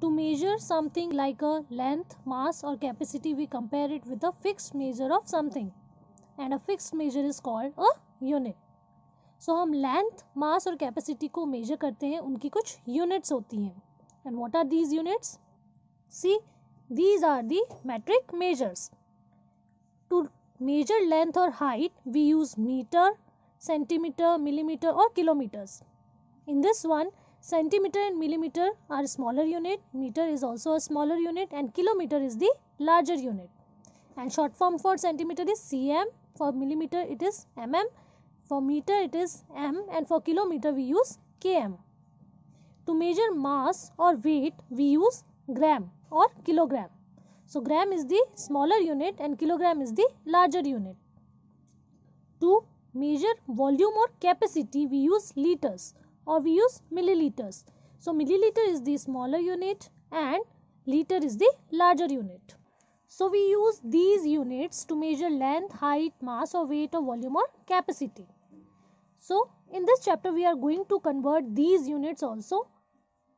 to measure something like a length mass or capacity we compare it with a fixed measure of something and a fixed measure is called a unit so hum length mass or capacity ko measure karte hain unki kuch units hoti hain and what are these units see these are the metric measures to measure length or height we use meter centimeter millimeter or kilometers in this one Centimeter and millimeter are smaller unit, meter is also a smaller unit and kilometer is the larger unit. And short form for centimeter is cm, for millimeter it is mm, for meter it is m and for kilometer we use km. To measure mass or weight we use gram or kilogram. So gram is the smaller unit and kilogram is the larger unit. To measure volume or capacity we use liters or we use milliliters. So, milliliter is the smaller unit and liter is the larger unit. So, we use these units to measure length, height, mass or weight or volume or capacity. So, in this chapter we are going to convert these units also.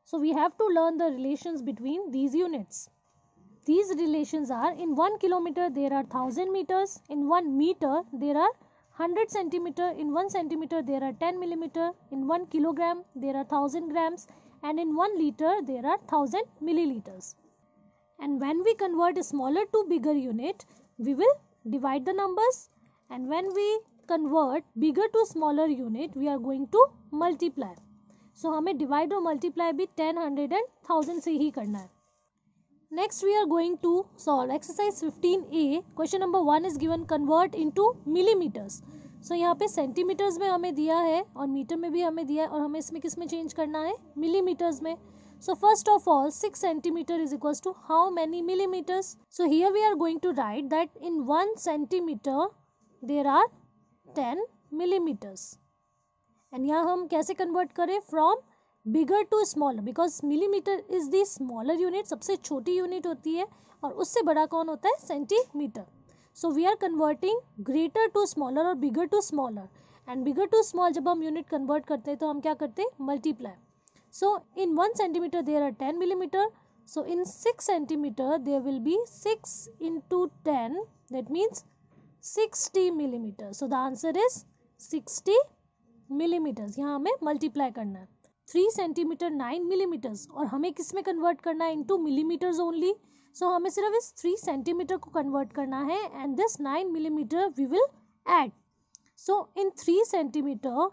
So, we have to learn the relations between these units. These relations are in 1 kilometer there are 1000 meters, in 1 meter there are 100 centimeter in 1 centimeter there are 10 millimeter in 1 kilogram there are 1000 grams and in 1 liter there are 1000 milliliters and when we convert smaller to bigger unit we will divide the numbers and when we convert bigger to smaller unit we are going to multiply so so, हमें divide और multiply भी ten hundred and thousand से ही करना है next we Next we are going to solve exercise 15a. Question number 1 is given convert into millimeters. So यहाँ पे centimetres में हमें दिया है और मीटर में भी हमें दिया है और हमें इसमें किस में चेंज करना है मिलीमीटर्स में so first of all six centimetre is equal to how many millimetres so here we are going to write that in one centimetre there are ten millimetres and यहाँ हम कैसे कन्वर्ट करें from bigger to small because millimetre is the smaller unit सबसे छोटी unit होती है और उससे बड़ा कौन होता है centimetre so we are converting greater to smaller और bigger to smaller and bigger to small जब हम यूनिट कन्वर्ट करते हैं तो हम क्या करते हैं multiply so in one centimetre there are ten millimetre so in six centimetre there will be six into ten that means sixty millimetre so the answer is sixty millimetres यहाँ हमें multiply करना है three centimetre nine millimetres और हमें किस में convert करना है इनटू मिलीमीटर्स ओनली सो हमें सिर्फ इस थ्री सेंटीमीटर को कन्वर्ट करना है and this nine millimetre we will add so in three centimetre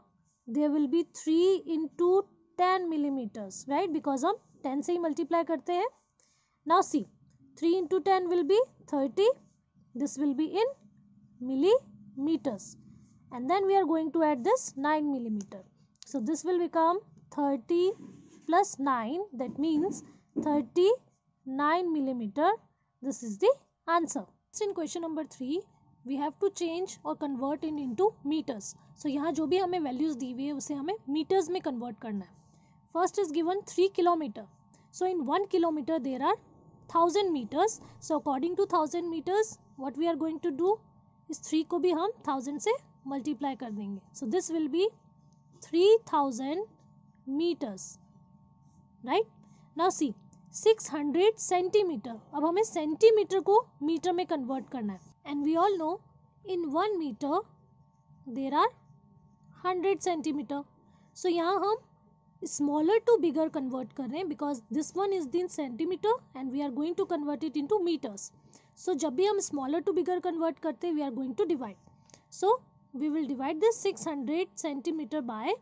there will be three into ten millimetres right because हम टेन से ही मल्टीप्लाई करते हैं now see three into ten will be thirty this will be in millimeters and then we are going to add this nine millimetre so this will become thirty plus nine that means thirty nine millimetre this is the answer answer. In question number three we have to change और convert in into metres so यहाँ जो भी हमें values दी हुई है उसे हमें metres में कन्वर्ट करना है first is given three kilometre so in one kilometre there are thousand metres so according to thousand metres what we are going to do इस थ्री को भी हम थाउजेंड से मल्टीप्लाई कर देंगे so this will be three thousand metres right ना see 600 centimetre अब हमें सेंटीमीटर को मीटर में कन्वर्ट करना है and we all know in one metre there are hundred centimetre so यहाँ हम स्मॉलर टू बिगर कन्वर्ट कर रहे हैं because this one is in centimetre and we are going to convert it into metres so जब भी हम smaller to bigger convert करते हैं we are going to divide so we will divide this six hundred centimetre by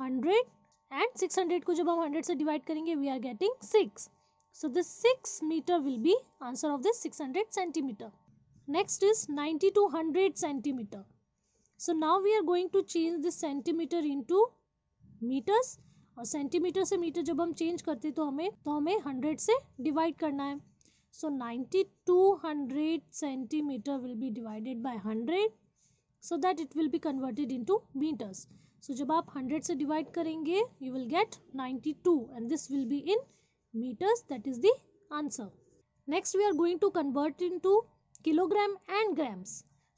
hundred and 600 को जब हम 100 से divide करेंगे we are getting six so this 6 meter will be answer of this 600 centimeter next is 90 to 100 centimeter so now we are going to change this centimeter into metres और centimetre से metre जब हम change करते तो हमें तो हमें 100 से डिवाइड करना है so ninety two hundred centimetre will be divided by 100 so that it will be converted into metres so जब आप हंड्रेड से डिवाइड करेंगे you will get two and this will be in the answer next we are going to convert into kilogram and grams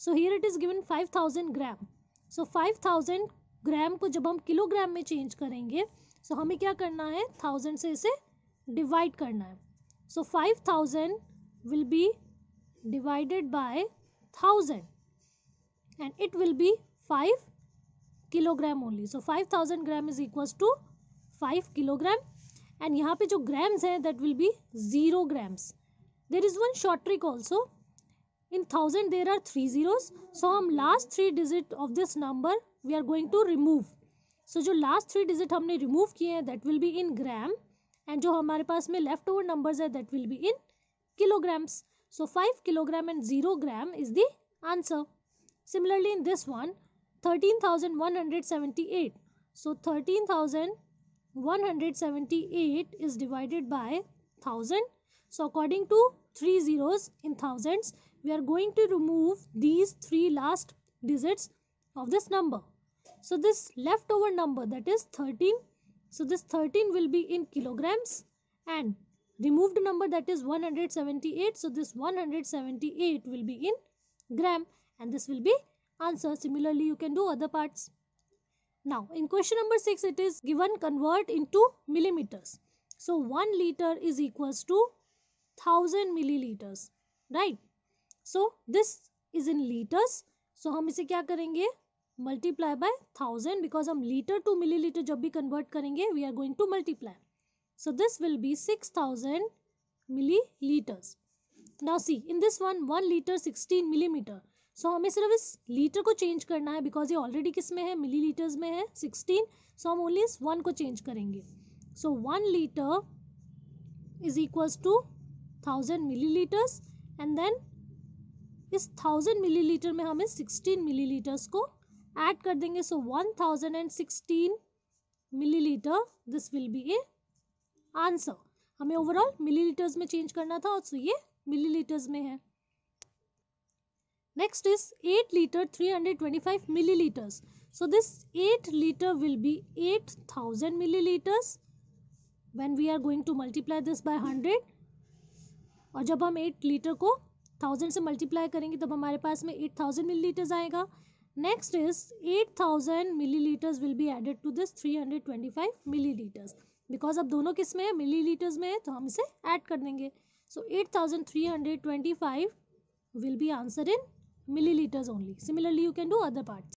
so here it is given five thousand gram so five thousand gram को जब हम kilogram में change करेंगे सो so हमें क्या करना है thousand से इसे डिवाइड करना है so five thousand will be divided by thousand and it will be five kilogram only so five thousand gram is equals to five kilogram and यहाँ पे जो ग्राम्स हैं that will be zero grams there is one short trick also in thousand there are three zeros so हम last three digit of this number we are going to remove so जो last three digit हमने remove किए हैं that will be in gram and जो हमारे पास में left over numbers है that will be in kilograms so five kilogram and zero gram is the answer similarly in this one 13,178. So 13,178 is divided by 1000. So according to three zeros in thousands, we are going to remove these three last digits of this number. So this leftover number that is 13. So this 13 will be in kilograms and removed number that is 178. So this 178 will be in gram and this will be answer. Similarly, you can do other parts. Now, in question number 6, it is given convert into millimeters. So, 1 liter is equals to 1000 milliliters, right? So, this is in liters. So, हम will क्या करेंगे multiply by thousand because हम litre to millilitre जब भी convert करेंगे we are going to so this will be 6000 milliliters now see in this one 1 liter 16 millimeter so so, हमें सिर्फ इस लीटर को चेंज करना है बिकॉज ये ऑलरेडी किस में है मिली लीटर्स में है सिक्सटीन सो हम ओनली इस वन को चेंज करेंगे so one litre is equals to thousand millilitres and then इस थाउजेंड मिली लीटर में हमें सिक्सटीन मिली लीटर्स को ऐड कर देंगे so one thousand and sixteen millilitre this will be a answer हमें overall millilitres में change करना था और सो ये मिली लीटर्स में है Next is 8 liter 325 milliliters. So this 8 liter will be 8000 milliliters when we are going to multiply this by 100 और जब हम 8 लीटर को 1000 से मल्टीप्लाई करेंगे तब हमारे पास में 8000 मिलीलीटर्स आएगा next is 8000 milliliters will be added to this 325 milliliters because अब दोनों किस में है milliliters में है तो हम इसे add कर देंगे so 8325 will be answer in milliliters only. Similarly, you can do other parts.